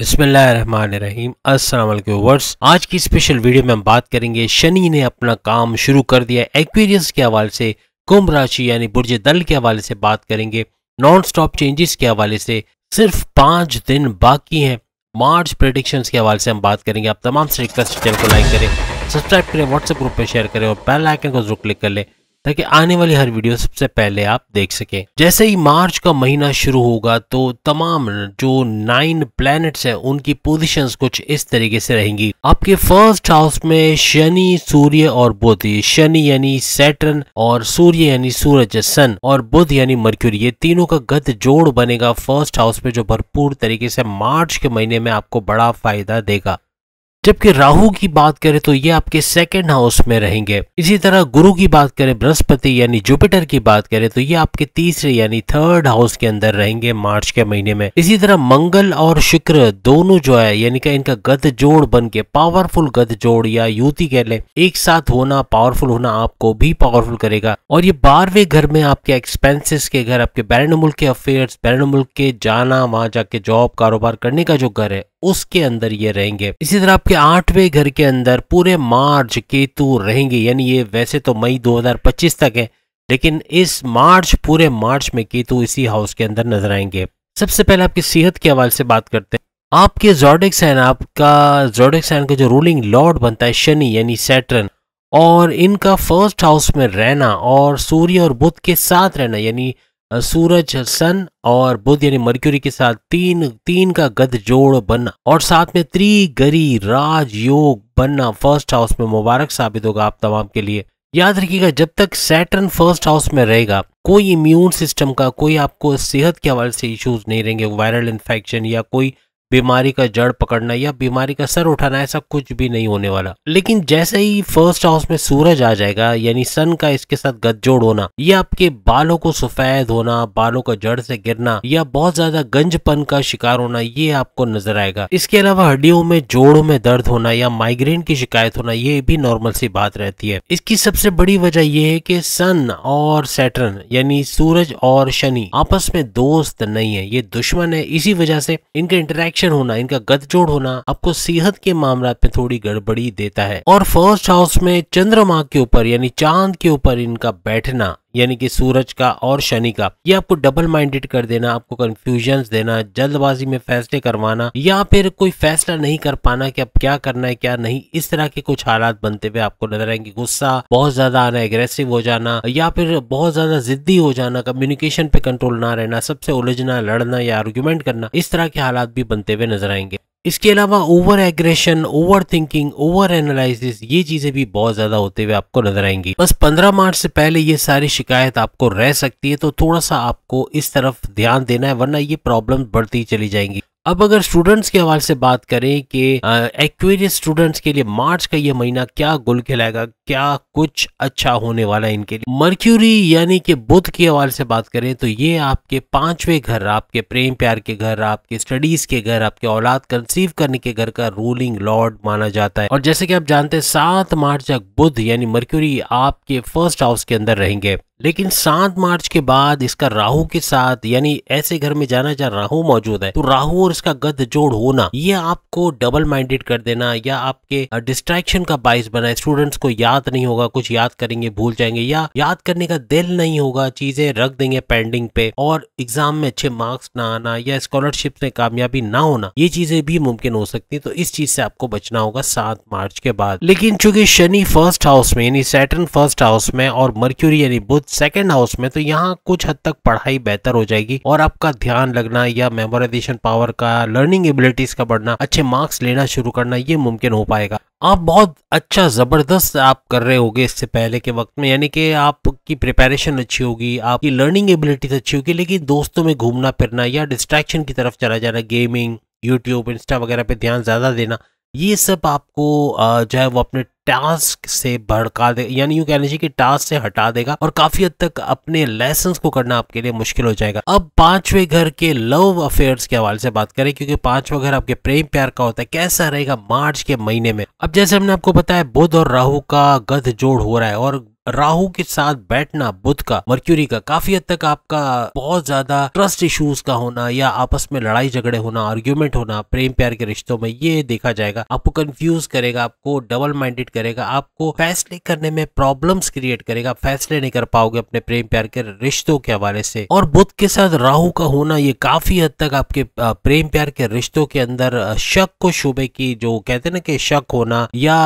बिस्मिल्लाम अस्सलाम आज की स्पेशल वीडियो में हम बात करेंगे शनि ने अपना काम शुरू कर दिया एक्वेरियस के हवाले से कुंभ राशि यानी बुर्ज दल के हवाले से बात करेंगे नॉन स्टॉप चेंजेस के हवाले से सिर्फ पांच दिन बाकी हैं मार्च प्रडिक्शन के हवाले से हम बात करेंगे आप तमाम से रिक्वेस्ट चैनल को लाइक करें सब्सक्राइब करें व्हाट्सएप ग्रुप पर शेयर करें और बेल आइकन को जरूर क्लिक कर लें ताकि आने वाली हर वीडियो सबसे पहले आप देख सकें जैसे ही मार्च का महीना शुरू होगा तो तमाम जो नाइन प्लैनेट्स हैं उनकी पोजीशंस कुछ इस तरीके से रहेंगी आपके फर्स्ट हाउस में शनि सूर्य और बुध शनि यानी सैटर्न और सूर्य यानी सूरज सन और बुध यानी मर्क्यूरी ये तीनों का गत जोड़ बनेगा फर्स्ट हाउस में जो भरपूर तरीके से मार्च के महीने में आपको बड़ा फायदा देगा जबकि राहु की बात करें तो ये आपके सेकेंड हाउस में रहेंगे इसी तरह गुरु की बात करें बृहस्पति यानी जुपिटर की बात करें तो ये आपके तीसरे यानी थर्ड हाउस के अंदर रहेंगे मार्च के महीने में इसी तरह मंगल और शुक्र दोनों जो है यानी कि इनका गत जोड़ बन के पावरफुल गद जोड़ या युति कह ले एक साथ होना पावरफुल होना आपको भी पावरफुल करेगा और ये बारहवें घर में आपके एक्सपेंसिस के घर आपके बैरण मुल्क के अफेयर्स बैरण मुल्क के जाना वहां जाके जॉब कारोबार करने का जो घर है उसके अंदर ये रहेंगे इसी तरह आपके आठवें घर के अंदर पूरे मार्च केतु रहेंगे यानी ये वैसे तो मई 2025 तक है लेकिन इस मार्च पूरे मार्च में केतु इसी हाउस के अंदर नजर आएंगे सबसे पहले आपकी सेहत के हवाले से बात करते हैं आपके जोडिक सैन आपका जोडिक सैन का जो रूलिंग लॉर्ड बनता है शनि यानी सैटर्न और इनका फर्स्ट हाउस में रहना और सूर्य और बुध के साथ रहना यानी सूरज सन और बुध यानी मर्क्यूरी के साथ तीन तीन का गद जोड़ बनना और साथ में त्रिगरी राज योग बनना फर्स्ट हाउस में मुबारक साबित होगा आप तमाम के लिए याद रखिएगा जब तक सैटर्न फर्स्ट हाउस में रहेगा कोई इम्यून सिस्टम का कोई आपको सेहत के हवाले से इश्यूज नहीं रहेंगे वायरल इन्फेक्शन या कोई बीमारी का जड़ पकड़ना या बीमारी का सर उठाना ऐसा कुछ भी नहीं होने वाला लेकिन जैसे ही फर्स्ट हाउस में सूरज आ जाएगा यानी सन का इसके साथ गठजोड़ होना या आपके बालों को सफेद होना बालों का जड़ से गिरना या बहुत ज्यादा गंजपन का शिकार होना ये आपको नजर आएगा इसके अलावा हड्डियों में जोड़ों में दर्द होना या माइग्रेन की शिकायत होना ये भी नॉर्मल सी बात रहती है इसकी सबसे बड़ी वजह यह है कि सन और सैटर्न यानी सूरज और शनि आपस में दोस्त नहीं है ये दुश्मन है इसी वजह से इनके इंटरेक्शन रिएक्शन होना इनका गतजोड़ होना आपको सेहत के मामला में थोड़ी गड़बड़ी देता है और फर्स्ट हाउस में चंद्रमा के ऊपर यानी चांद के ऊपर इनका बैठना यानी कि सूरज का और शनि का ये आपको डबल माइंडेड कर देना आपको कंफ्यूजन देना जल्दबाजी में फैसले करवाना या फिर कोई फैसला नहीं कर पाना कि अब क्या करना है क्या नहीं इस तरह के कुछ हालात बनते हुए आपको नजर आएंगे गुस्सा बहुत ज्यादा आना एग्रेसिव हो जाना या फिर बहुत ज्यादा जिद्दी हो जाना कम्युनिकेशन पे कंट्रोल ना रहना सबसे उलझना लड़ना या आर्ग्यूमेंट करना इस तरह के हालात भी बनते हुए नजर आएंगे इसके अलावा over aggression over thinking over analysis ये चीजें भी बहुत ज्यादा होते हुए आपको नजर आएंगी बस 15 मार्च से पहले ये सारी शिकायत आपको रह सकती है तो थोड़ा सा आपको इस तरफ ध्यान देना है वरना ये प्रॉब्लम बढ़ती चली जाएंगी अब अगर स्टूडेंट्स के हवाले से बात करें कि एक्वेरियस स्टूडेंट्स के लिए मार्च का ये महीना क्या गुल खिलाएगा क्या कुछ अच्छा होने वाला है इनके लिए मर्क्यूरी यानी कि बुध के हवाले से बात करें तो ये आपके पांचवे घर आपके प्रेम प्यार के घर आपके स्टडीज के घर आपके औलाद कंसीव करने के घर का रूलिंग लॉर्ड माना जाता है और जैसे कि आप जानते हैं सात मार्च तक बुध यानी मर्क्यूरी आपके फर्स्ट हाउस के अंदर रहेंगे लेकिन सात मार्च के बाद इसका राहु के साथ यानी ऐसे घर में जाना जहाँ राहु मौजूद है तो राहु और इसका गद जोड़ होना ये आपको डबल माइंडेड कर देना या आपके डिस्ट्रैक्शन का बाइस बना स्टूडेंट्स को याद याद नहीं होगा कुछ याद करेंगे भूल जाएंगे या याद करने का दिल नहीं होगा चीजें रख देंगे पेंडिंग पे और एग्जाम में अच्छे मार्क्स ना आना या स्कॉलरशिप में कामयाबी ना होना ये चीजें भी मुमकिन हो सकती है तो इस चीज से आपको बचना होगा सात मार्च के बाद लेकिन चूंकि शनि फर्स्ट हाउस में यानी सैटर्न फर्स्ट हाउस में और मर्क्यूरी यानी बुद्ध सेकेंड हाउस में तो यहाँ कुछ हद तक पढ़ाई बेहतर हो जाएगी और आपका ध्यान लगना या मेमोराइजेशन पावर का लर्निंग एबिलिटीज का बढ़ना अच्छे मार्क्स लेना शुरू करना ये मुमकिन हो पाएगा आप बहुत अच्छा ज़बरदस्त आप कर रहे होगे इससे पहले के वक्त में यानी कि आपकी प्रिपरेशन अच्छी होगी आपकी लर्निंग एबिलिटीज अच्छी होगी लेकिन दोस्तों में घूमना फिरना या डिस्ट्रैक्शन की तरफ चला जाना गेमिंग यूट्यूब इंस्टा वगैरह पे ध्यान ज़्यादा देना ये सब आपको जो है वो अपने टास्क से भड़का दे यानी यू कह लीजिए कि टास्क से हटा देगा और काफी हद तक अपने लेसन को करना आपके लिए मुश्किल हो जाएगा अब पांचवें घर के लव अफेयर्स के हवाले से बात करें क्योंकि पांचवा घर आपके प्रेम प्यार का होता है कैसा रहेगा मार्च के महीने में अब जैसे हमने आपको बताया बुध और राहु का गध जोड़ हो रहा है और राहु के साथ बैठना बुध का मर्क्यूरी का काफी हद तक आपका बहुत ज्यादा ट्रस्ट इश्यूज का होना या आपस में लड़ाई झगड़े होना आर्ग्यूमेंट होना प्रेम प्यार के रिश्तों में ये देखा जाएगा आपको कंफ्यूज करेगा आपको डबल माइंडेड करेगा आपको फैसले करने में प्रॉब्लम्स क्रिएट करेगा फैसले नहीं कर पाओगे अपने प्रेम प्यार के रिश्तों के हवाले से और बुद्ध के साथ राहु का होना ये काफी हद तक आपके प्रेम प्यार के रिश्तों के अंदर शक को शुभे की जो कहते ना कि शक होना या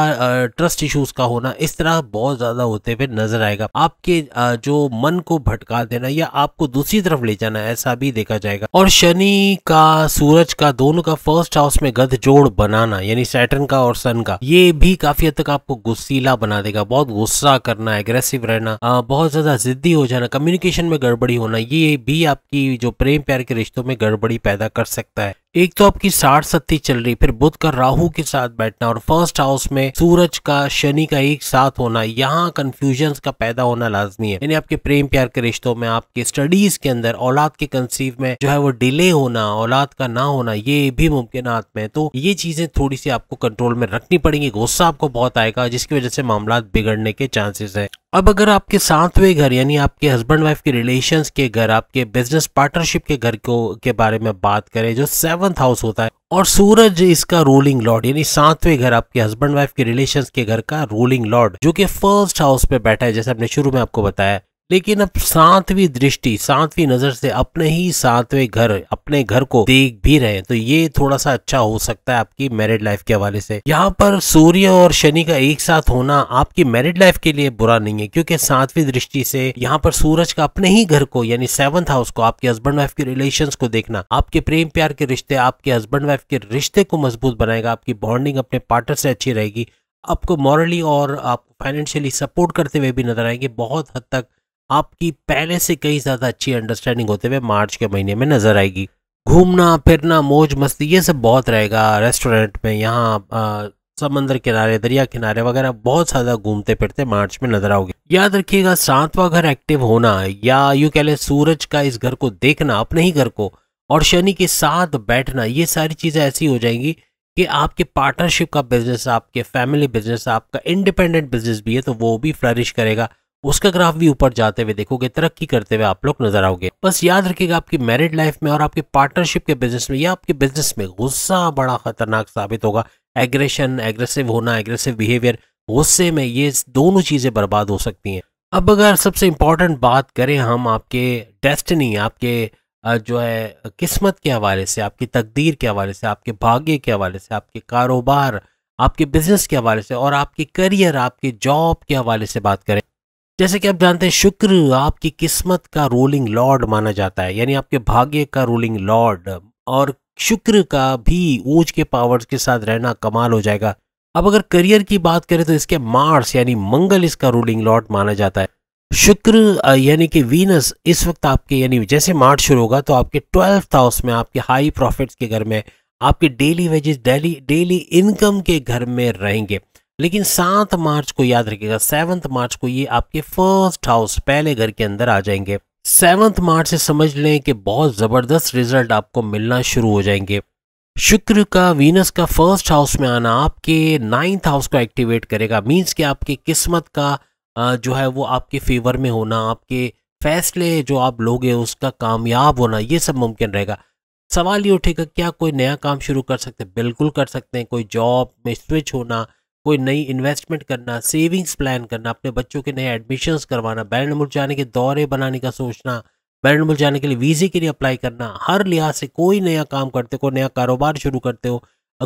ट्रस्ट इश्यूज का होना इस तरह बहुत ज्यादा होते हुए नजर आएगा आपके जो मन को भटका देना या आपको दूसरी तरफ ले जाना ऐसा भी देखा जाएगा और शनि का सूरज का दोनों का फर्स्ट हाउस में गध जोड़ बनाना यानी सैटर्न का और सन का ये भी काफी हद तक आपको गुस्सीला बना देगा बहुत गुस्सा करना एग्रेसिव रहना बहुत ज्यादा जिद्दी हो जाना कम्युनिकेशन में गड़बड़ी होना ये भी आपकी जो प्रेम प्यार के रिश्तों में गड़बड़ी पैदा कर सकता है एक तो आपकी साठ सत्ती चल रही फिर बुध का राहु के साथ बैठना और फर्स्ट हाउस में सूरज का शनि का एक साथ होना यहाँ कंफ्यूजन का पैदा होना लाजमी है यानी आपके प्रेम प्यार के रिश्तों में आपके स्टडीज के अंदर औलाद के कंसीव में जो है वो डिले होना औलाद का ना होना ये भी मुमकिन में तो ये चीजें थोड़ी सी आपको कंट्रोल में रखनी पड़ेंगी गुस्सा आपको बहुत आएगा जिसकी वजह से मामला बिगड़ने के चांसेस है अब अगर आपके सातवें घर यानी आपके हस्बैंड वाइफ के रिलेशंस के घर आपके बिजनेस पार्टनरशिप के घर को के बारे में बात करें जो सेवंथ हाउस होता है और सूरज इसका रूलिंग लॉर्ड यानी सातवें घर आपके हस्बैंड वाइफ के रिलेशंस के घर का रूलिंग लॉर्ड जो कि फर्स्ट हाउस पे बैठा है जैसे हमने शुरू में आपको बताया लेकिन अब सातवीं दृष्टि सातवीं नजर से अपने ही सातवें घर अपने घर को देख भी रहे तो ये थोड़ा सा अच्छा हो सकता है आपकी मैरिड लाइफ के हवाले से यहाँ पर सूर्य और शनि का एक साथ होना आपकी मैरिड लाइफ के लिए बुरा नहीं है क्योंकि सातवीं दृष्टि से यहाँ पर सूरज का अपने ही घर को यानी सेवंथ हाउस को आपके हस्बैंड वाइफ के रिलेशन को देखना आपके प्रेम प्यार के रिश्ते आपके हस्बैंड वाइफ के रिश्ते को मजबूत बनाएगा आपकी बॉन्डिंग अपने पार्टनर से अच्छी रहेगी आपको मॉरली और आप फाइनेंशियली सपोर्ट करते हुए भी नजर आएंगे बहुत हद तक आपकी पहले से कई ज़्यादा अच्छी अंडरस्टैंडिंग होते हुए मार्च के महीने में नज़र आएगी घूमना फिरना मौज मस्ती ये सब बहुत रहेगा रेस्टोरेंट में यहाँ समंदर किनारे दरिया किनारे वगैरह बहुत ज़्यादा घूमते फिरते मार्च में नजर आओगे याद रखिएगा सातवां घर एक्टिव होना या यू कह लें सूरज का इस घर को देखना अपने ही घर को और शनि के साथ बैठना ये सारी चीज़ें ऐसी हो जाएंगी कि आपके पार्टनरशिप का बिजनेस आपके फैमिली बिजनेस आपका इंडिपेंडेंट बिजनेस भी है तो वो भी फ्लरिश करेगा उसका ग्राफ भी ऊपर जाते हुए देखोगे तरक्की करते हुए आप लोग नजर आओगे बस याद रखिएगा आपकी मैरिड लाइफ में और आपके पार्टनरशिप के बिजनेस में या आपके बिजनेस में गुस्सा बड़ा खतरनाक साबित होगा एग्रेशन एग्रेसिव होना एग्रेसिव बिहेवियर गुस्से में ये दोनों चीज़ें बर्बाद हो सकती हैं अब अगर सबसे इंपॉर्टेंट बात करें हम आपके डेस्टनी आपके जो है किस्मत के हवाले से आपकी तकदीर के हवाले से आपके भाग्य के हवाले से आपके कारोबार आपके बिजनेस के हवाले से और आपके करियर आपके जॉब के हवाले से बात करें जैसे कि आप जानते हैं शुक्र आपकी किस्मत का रोलिंग लॉर्ड माना जाता है यानी आपके भाग्य का रोलिंग लॉर्ड और शुक्र का भी ऊंच के पावर्स के साथ रहना कमाल हो जाएगा अब अगर करियर की बात करें तो इसके मार्स यानी मंगल इसका रूलिंग लॉर्ड माना जाता है शुक्र यानी कि वीनस इस वक्त आपके यानी जैसे मार्च शुरू होगा तो आपके ट्वेल्थ हाउस में आपके हाई प्रॉफिट्स के घर में आपके daily wages daily daily income के घर में रहेंगे लेकिन सात मार्च को याद रखिएगा सेवन्थ मार्च को ये आपके फर्स्ट हाउस पहले घर के अंदर आ जाएंगे सेवन्थ मार्च से समझ लें कि बहुत ज़बरदस्त रिजल्ट आपको मिलना शुरू हो जाएंगे शुक्र का वीनस का फर्स्ट हाउस में आना आपके नाइन्थ हाउस को एक्टिवेट करेगा मींस कि आपकी किस्मत का जो है वो आपके फेवर में होना आपके फैसले जो आप लोगे उसका कामयाब होना ये सब मुमकिन रहेगा सवाल ये उठेगा क्या कोई नया काम शुरू कर सकते बिल्कुल कर सकते हैं कोई जॉब में स्विच होना कोई नई इन्वेस्टमेंट करना सेविंग्स प्लान करना अपने बच्चों के नए एडमिशन्स करवाना बैरन मुल्क जाने के दौरे बनाने का सोचना बैरन मुल्क जाने के लिए वीज़े के लिए अप्लाई करना हर लिहाज से कोई नया काम करते हो कोई नया कारोबार शुरू करते हो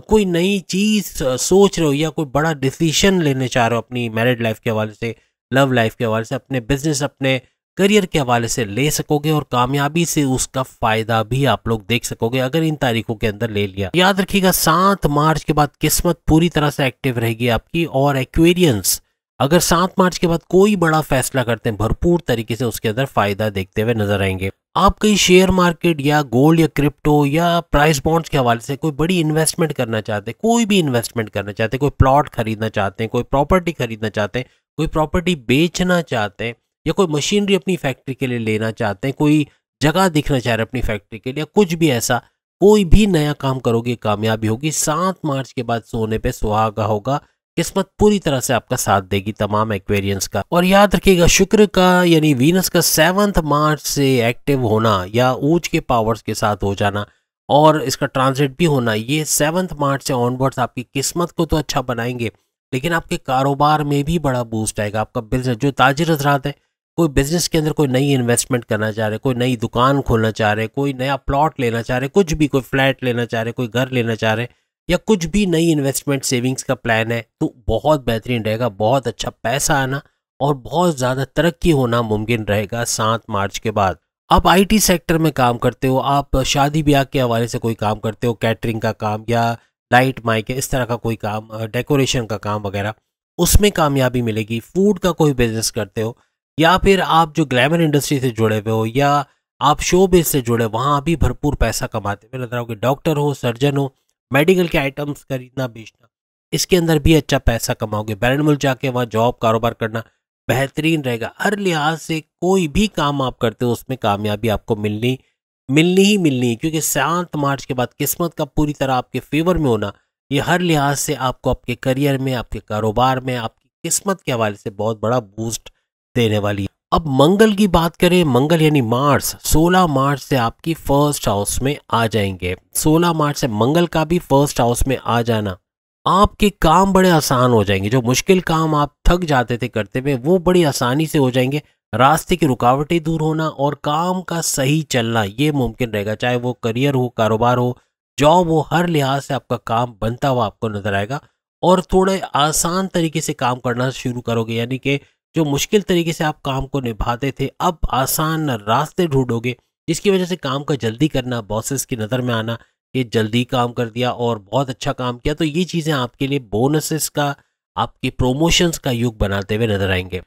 कोई नई चीज़ सोच रहे हो या कोई बड़ा डिसीजन लेने चाह रहे हो अपनी मैरिड लाइफ के हवाले से लव लाइफ के हवाले से अपने बिजनेस अपने करियर के हवाले से ले सकोगे और कामयाबी से उसका फायदा भी आप लोग देख सकोगे अगर इन तारीखों के अंदर ले लिया याद रखिएगा सात मार्च के बाद किस्मत पूरी तरह से एक्टिव रहेगी आपकी और एक्वेरियंस अगर सात मार्च के बाद कोई बड़ा फैसला करते हैं भरपूर तरीके से उसके अंदर फायदा देखते हुए नजर आएंगे आप कहीं शेयर मार्केट या गोल्ड या क्रिप्टो या प्राइस बॉन्ड्स के हवाले से कोई बड़ी इन्वेस्टमेंट करना चाहते हैं कोई भी इन्वेस्टमेंट करना चाहते हैं कोई प्लॉट खरीदना चाहते हैं कोई प्रॉपर्टी खरीदना चाहते हैं कोई प्रॉपर्टी बेचना चाहते हैं या कोई मशीनरी अपनी फैक्ट्री के लिए लेना चाहते हैं कोई जगह दिखना चाह रहे अपनी फैक्ट्री के लिए कुछ भी ऐसा कोई भी नया काम करोगे कामयाबी होगी सात मार्च के बाद सोने पे सुहागा होगा किस्मत पूरी तरह से आपका साथ देगी तमाम एक्वेरियंस का और याद रखिएगा शुक्र का यानी वीनस का सेवंथ मार्च से एक्टिव होना या ऊंच के पावर्स के साथ हो जाना और इसका ट्रांजिट भी होना ये सेवंथ मार्च से ऑनवर्ड्स आपकी किस्मत को तो अच्छा बनाएंगे लेकिन आपके कारोबार में भी बड़ा बूस्ट आएगा आपका बिजनेस जो ताजिर हजरात है कोई बिजनेस के अंदर कोई नई इन्वेस्टमेंट करना चाह रहे कोई नई दुकान खोलना चाह रहे कोई नया प्लॉट लेना चाह रहे कुछ भी कोई फ्लैट लेना चाह रहे कोई घर लेना चाह रहे या कुछ भी नई इन्वेस्टमेंट सेविंग्स का प्लान है तो बहुत बेहतरीन रहेगा बहुत अच्छा पैसा आना और बहुत ज़्यादा तरक्की होना मुमकिन रहेगा सात मार्च के बाद आप आईटी सेक्टर में काम करते हो आप शादी ब्याह के हवाले से कोई काम करते हो कैटरिंग का काम या लाइट माइक इस तरह का कोई काम डेकोरेशन का काम वगैरह उसमें कामयाबी मिलेगी फूड का कोई बिजनेस करते हो या फिर आप जो ग्लैमर इंडस्ट्री से जुड़े हुए हो या आप शो बेस से जुड़े वहाँ भी भरपूर पैसा कमाते हुए नजर आओगे डॉक्टर हो सर्जन हो मेडिकल के आइटम्स खरीदना बेचना इसके अंदर भी अच्छा पैसा कमाओगे बैरन मुल्क जाके वहाँ जॉब कारोबार करना बेहतरीन रहेगा हर लिहाज से कोई भी काम आप करते हो उसमें कामयाबी आपको मिलनी मिलनी ही मिलनी है क्योंकि सात मार्च के बाद किस्मत का पूरी तरह आपके फेवर में होना ये हर लिहाज से आपको आपके करियर में आपके कारोबार में आपकी किस्मत के हवाले से बहुत बड़ा बूस्ट देने वाली है अब मंगल की बात करें मंगल यानी मार्स 16 मार्च से आपकी फर्स्ट हाउस में आ जाएंगे 16 मार्च से मंगल का भी फर्स्ट हाउस में आ जाना आपके काम बड़े आसान हो जाएंगे जो मुश्किल काम आप थक जाते थे करते हुए वो बड़ी आसानी से हो जाएंगे रास्ते की रुकावटें दूर होना और काम का सही चलना ये मुमकिन रहेगा चाहे वो करियर हो कारोबार हो जॉब हो हर लिहाज से आपका काम बनता हुआ आपको नजर आएगा और थोड़े आसान तरीके से काम करना शुरू करोगे यानी कि जो मुश्किल तरीके से आप काम को निभाते थे अब आसान रास्ते ढूंढोगे जिसकी वजह से काम का जल्दी करना बॉसेस की नज़र में आना कि जल्दी काम कर दिया और बहुत अच्छा काम किया तो ये चीज़ें आपके लिए बोनसेस का आपके प्रोमोशंस का युग बनाते हुए नजर आएंगे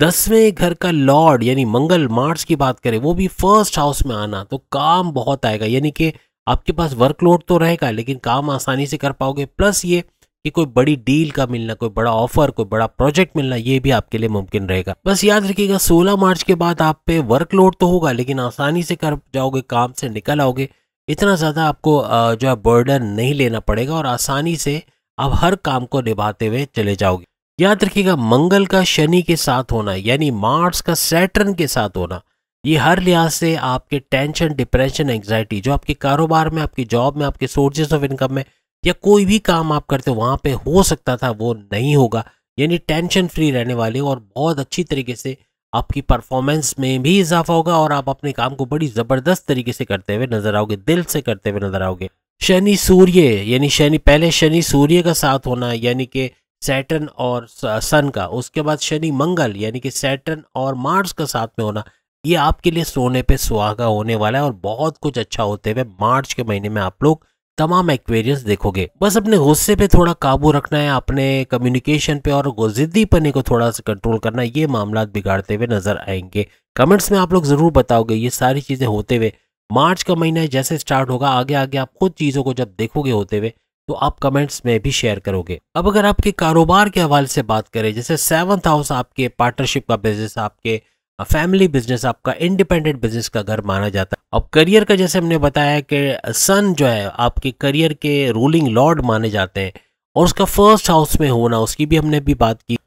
दसवें घर का लॉर्ड यानी मंगल मार्च की बात करें वो भी फर्स्ट हाउस में आना तो काम बहुत आएगा यानी कि आपके पास वर्कलोड तो रहेगा लेकिन काम आसानी से कर पाओगे प्लस ये कि कोई बड़ी डील का मिलना कोई बड़ा ऑफर कोई बड़ा प्रोजेक्ट मिलना ये भी आपके लिए मुमकिन रहेगा बस याद रखिएगा 16 मार्च के बाद आप पे वर्कलोड तो होगा लेकिन आसानी से कर जाओगे काम से निकल आओगे इतना ज़्यादा आपको जो है बर्डन नहीं लेना पड़ेगा और आसानी से आप हर काम को निभाते हुए चले जाओगे याद रखिएगा मंगल का शनि के साथ होना यानी मार्स का सैटर्न के साथ होना ये हर लिहाज से आपके टेंशन डिप्रेशन एंग्जाइटी जो आपके कारोबार में आपकी जॉब में आपके सोर्सेज ऑफ इनकम में या कोई भी काम आप करते हो वहाँ पे हो सकता था वो नहीं होगा यानी टेंशन फ्री रहने वाले और बहुत अच्छी तरीके से आपकी परफॉर्मेंस में भी इजाफा होगा और आप अपने काम को बड़ी ज़बरदस्त तरीके से करते हुए नजर आओगे दिल से करते हुए नजर आओगे शनि सूर्य यानी शनि पहले शनि सूर्य का साथ होना यानी कि सैटर्न और सन का उसके बाद शनि मंगल यानी कि सैटर्न और मार्स का साथ में होना ये आपके लिए सोने पे सुहागा होने वाला है और बहुत कुछ अच्छा होते हुए मार्च के महीने में आप लोग तमाम एक्वेरियंस देखोगे बस अपने गुस्से पे थोड़ा काबू रखना है अपने कम्युनिकेशन पे और जिद्दी पने को थोड़ा सा कंट्रोल करना ये मामला बिगाड़ते हुए नजर आएंगे कमेंट्स में आप लोग ज़रूर बताओगे ये सारी चीज़ें होते हुए मार्च का महीना जैसे स्टार्ट होगा आगे आगे आप खुद चीज़ों को जब देखोगे होते हुए तो आप कमेंट्स में भी शेयर करोगे अब अगर आपके कारोबार के हवाले से बात करें जैसे सेवंथ हाउस आपके पार्टनरशिप का बिजनेस आपके फैमिली बिजनेस आपका इंडिपेंडेंट बिजनेस का घर माना जाता है अब करियर का जैसे हमने बताया कि सन जो है आपके करियर के रूलिंग लॉर्ड माने जाते हैं और उसका फर्स्ट हाउस में होना उसकी भी हमने भी बात की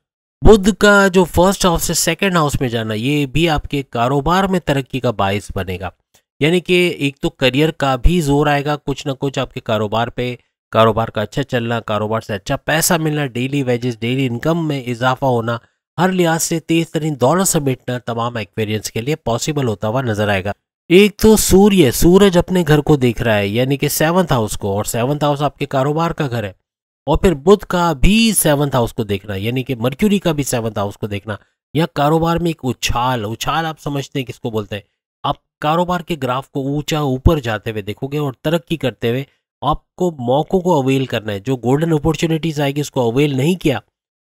बुद्ध का जो फर्स्ट हाउस से सेकेंड हाउस में जाना ये भी आपके कारोबार में तरक्की का बायस बनेगा यानी कि एक तो करियर का भी जोर आएगा कुछ ना कुछ आपके कारोबार पे कारोबार का अच्छा चलना कारोबार से अच्छा पैसा मिलना डेली वेजेस डेली इनकम में इजाफा होना हर लिहाज से तेज तरीन दोनों समेटना तमाम एक्वेरियंस के लिए पॉसिबल होता हुआ नजर आएगा एक तो सूर्य सूरज अपने घर को देख रहा है यानी कि सेवंथ हाउस को और सेवंथ हाउस आपके कारोबार का घर है और फिर बुध का भी सेवंथ हाउस को देखना यानी कि मर्क्यूरी का भी सेवंथ हाउस को देखना या कारोबार में एक उछाल उछाल आप समझते हैं किसको बोलते हैं आप कारोबार के ग्राफ को ऊंचा ऊपर जाते हुए देखोगे और तरक्की करते हुए आपको मौक़ों को अवेल करना है जो गोल्डन अपॉर्चुनिटीज़ आएगी उसको अवेल नहीं किया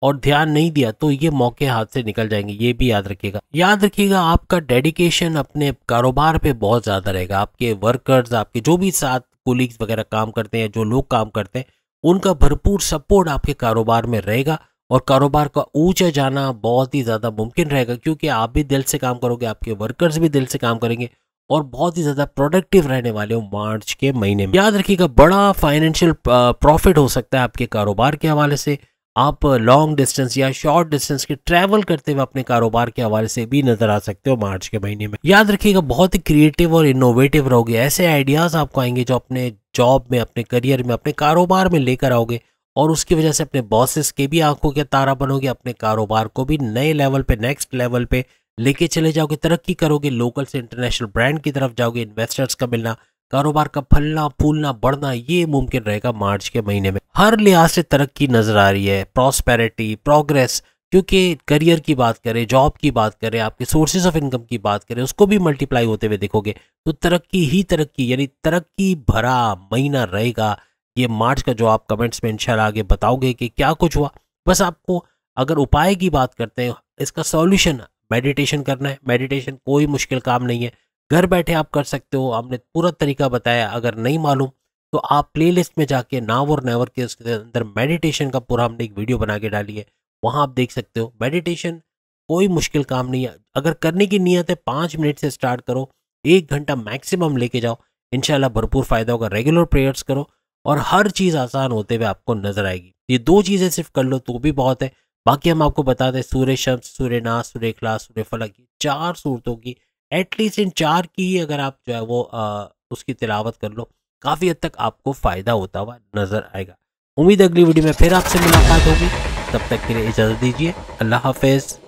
और ध्यान नहीं दिया तो ये मौके हाथ से निकल जाएंगे ये भी याद रखिएगा याद रखिएगा आपका डेडिकेशन अपने कारोबार पे बहुत ज़्यादा रहेगा आपके वर्कर्स आपके जो भी साथ कोलिग्स वगैरह काम करते हैं जो लोग काम करते हैं उनका भरपूर सपोर्ट आपके कारोबार में रहेगा और कारोबार का ऊंचा जाना बहुत ही ज़्यादा मुमकिन रहेगा क्योंकि आप भी दिल से काम करोगे आपके वर्कर्स भी दिल से काम करेंगे और बहुत ही ज़्यादा प्रोडक्टिव रहने वाले हो मार्च के महीने में याद रखिएगा बड़ा फाइनेंशियल प्रॉफिट हो सकता है आपके कारोबार के हवाले से आप लॉन्ग डिस्टेंस या शॉर्ट डिस्टेंस के ट्रैवल करते हुए अपने कारोबार के हवाले से भी नजर आ सकते हो मार्च के महीने में याद रखिएगा बहुत ही क्रिएटिव और इनोवेटिव रहोगे ऐसे आइडियाज आपको आएंगे जो अपने जॉब में अपने करियर में अपने कारोबार में लेकर आओगे और उसकी वजह से अपने बॉसेस के भी आंखों के तारा बनोगे अपने कारोबार को भी नए लेवल पे नेक्स्ट लेवल पे लेके चले जाओगे तरक्की करोगे लोकल से इंटरनेशनल ब्रांड की तरफ जाओगे इन्वेस्टर्स का मिलना कारोबार का फलना फूलना बढ़ना ये मुमकिन रहेगा मार्च के महीने में हर लिहाज से तरक्की नजर आ रही है प्रॉस्पेरिटी प्रोग्रेस क्योंकि करियर की बात करें जॉब की बात करें आपके सोर्सेज ऑफ इनकम की बात करें उसको भी मल्टीप्लाई होते हुए देखोगे तो तरक्की ही तरक्की यानी तरक्की भरा महीना रहेगा ये मार्च का जो आप कमेंट्स में इंशाल्लाह आगे बताओगे कि क्या कुछ हुआ बस आपको अगर उपाय की बात करते हैं इसका सॉल्यूशन मेडिटेशन करना है मेडिटेशन कोई मुश्किल काम नहीं है घर बैठे आप कर सकते हो हमने पूरा तरीका बताया अगर नहीं मालूम तो आप प्लेलिस्ट में जाके नाव और नेवर के उसके अंदर मेडिटेशन का पूरा हमने एक वीडियो बना के डाली है वहाँ आप देख सकते हो मेडिटेशन कोई मुश्किल काम नहीं है अगर करने की नीयत है पाँच मिनट से स्टार्ट करो एक घंटा मैक्सिमम लेके जाओ इनशाला भरपूर फ़ायदा होगा रेगुलर प्रेयर्स करो और हर चीज़ आसान होते हुए आपको नजर आएगी ये दो चीज़ें सिर्फ कर लो तो भी बहुत है बाकी हम आपको बताते सूर्य शब्द सूर्य नाश सूर्य खिलास सूर्य फलक ये चार सूरतों की एटलीस्ट इन चार की ही अगर आप जो है वो आ, उसकी तिलावत कर लो काफ़ी हद तक आपको फ़ायदा होता हुआ नज़र आएगा उम्मीद अगली वीडियो में फिर आपसे मुलाकात होगी तब तक के लिए इजाज़त दीजिए अल्लाह हाफिज़